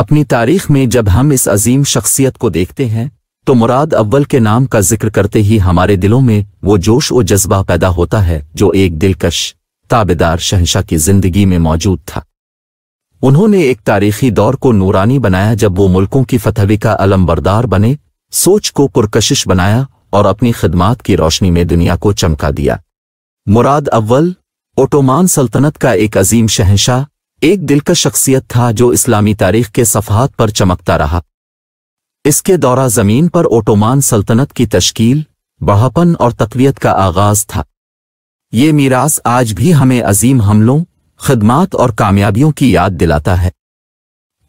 अपनी तारीख में जब हम इस अजीम शख्सियत को देखते हैं तो मुराद अव्वल के नाम का जिक्र करते ही हमारे दिलों में वो जोश व जज्बा पैदा होता है जो एक दिलकश ताबेदार शहशाह की जिंदगी में मौजूद था उन्होंने एक तारीखी दौर को नूरानी बनाया जब वो मुल्कों की फतहवी का अलमबरदार बने सोच को पुरकशिश बनाया और अपनी खिदमात की रोशनी में दुनिया को चमका दिया मुराद अव्वल ओटोमान सल्तनत का एक अजीम शहशाह एक दिलकश शख्सियत था जो इस्लामी तारीख के सफहत पर चमकता रहा इसके दौरा जमीन पर ओटोमान सल्तनत की तश्कील बढ़पन और तकवीत का आगाज था ये मीरास आज भी हमें अजीम हमलों खदमात और कामयाबियों की याद दिलाता है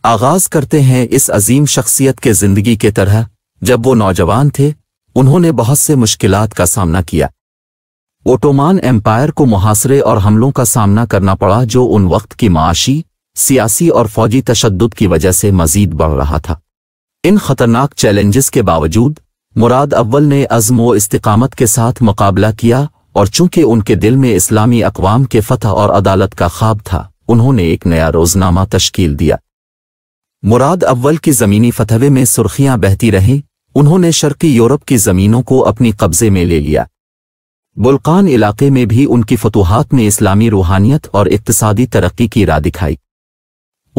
आगाज करते हैं इस अजीम शख्सियत के जिंदगी के तरह जब वो नौजवान थे उन्होंने बहुत से मुश्किलात का सामना किया ओटोमान एम्पायर को मुहासरे और हमलों का सामना करना पड़ा जो उन वक्त की माशी सियासी और फौजी तशद की वजह से मजीद बढ़ रहा था इन खतरनाक चैलेंजेस के बावजूद मुराद अव्वल ने अज़म व इस्तकामत के साथ मुकाबला किया और चूंकि उनके दिल में इस्लामी अकवाम के फतह और अदालत का ख्वाब था उन्होंने एक नया रोजनामा तश्कील दिया मुराद अव्वल की ज़मीनी फतवे में सुर्खियां बहती रहीं उन्होंने शर्की यूरोप की ज़मीनों को अपनी कब्जे में ले लिया बुलकान इलाके में भी उनकी फतूहत ने इस्लामी रूहानियत और इकतसादी तरक्की की राह दिखाई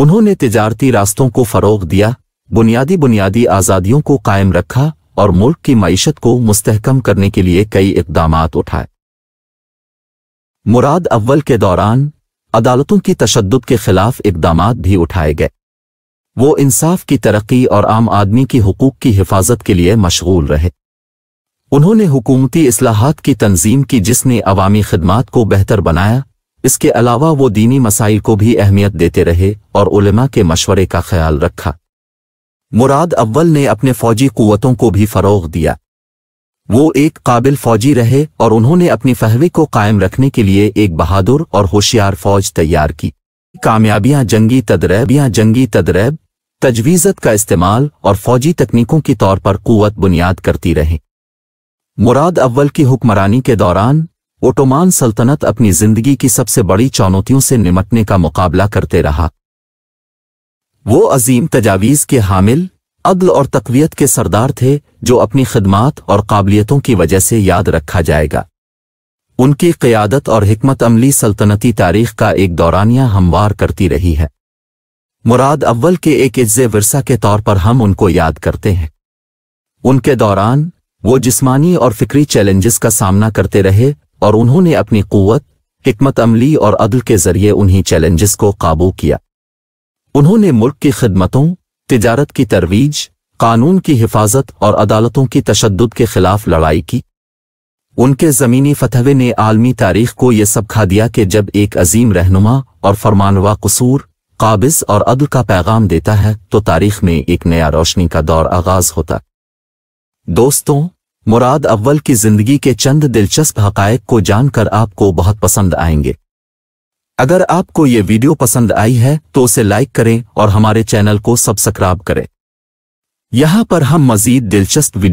उन्होंने तजारती रास्तों को फ़रोग दिया बुनियादी बुनियादी आज़ादियों को कायम रखा और मुल्क की मीशत को मुस्तहकम करने के लिए कई इकदाम उठाए मुराद अव्वल के दौरान अदालतों की तशद के खिलाफ इकदाम भी उठाए गए वो इंसाफ की तरक्की और आम आदमी की हकूक की हिफाजत के लिए मशगूल रहे उन्होंने हुकूमती असलाहत की तंजीम की जिसने अवामी खदमात को बेहतर बनाया इसके अलावा वो दीनी मसाइल को भी अहमियत देते रहे और उलमा के मशवरे का ख्याल रखा मुराद अव्वल ने अपने फौजी कुवतों को भी फरोग दिया वो एक काबिल फौजी रहे और उन्होंने अपनी फहवे को कायम रखने के लिए एक बहादुर और होशियार फौज तैयार की कामयाबियां जंगी तदरैबियां जंगी तदरैब तजवीज़त का इस्तेमाल और फौजी तकनीकों के तौर पर कुवत बुनियाद करती रहें मुराद अव्वल की हुक्मरानी के दौरान ओटोमान सल्तनत अपनी जिंदगी की सबसे बड़ी चुनौतियों से निमटने का मुकाबला करते रहा वो अजीम तजावीज़ के हामिल अदल और तकवीत के सरदार थे जो अपनी खदमात और काबिलियतों की वजह से याद रखा जाएगा उनकी क्यादत और हमत अमली सल्तनती तारीख का एक दौरानिया हमवार करती रही है मुराद अव्वल के एक इज्ज़ वरसा के तौर पर हम उनको याद करते हैं उनके दौरान वो जिस्मानी और फिक्री चैलेंजेस का सामना करते रहे और उन्होंने अपनी कुत हमत अमली और अदल के जरिए उन्हीं चैलेंजेस को काबू किया उन्होंने मुल्क की खिदमतों तिजारत की तरवीज कानून की हिफाजत और अदालतों की तशद के खिलाफ लड़ाई की उनके ज़मीनी फतहवे ने आलमी तारीख को यह सब खा दिया कि जब एक अजीम रहनुमा और फरमानवा कसूर काबिज और अदल का पैगाम देता है तो तारीख में एक नया रोशनी का दौर आगाज होता है दोस्तों मुराद अव्वल की जिंदगी के चंद दिलचस्प हकायक को जानकर आपको बहुत पसंद आएंगे अगर आपको ये वीडियो पसंद आई है तो उसे लाइक करें और हमारे चैनल को सब्सक्राइब करें यहां पर हम मजीद दिलचस्प वीडियो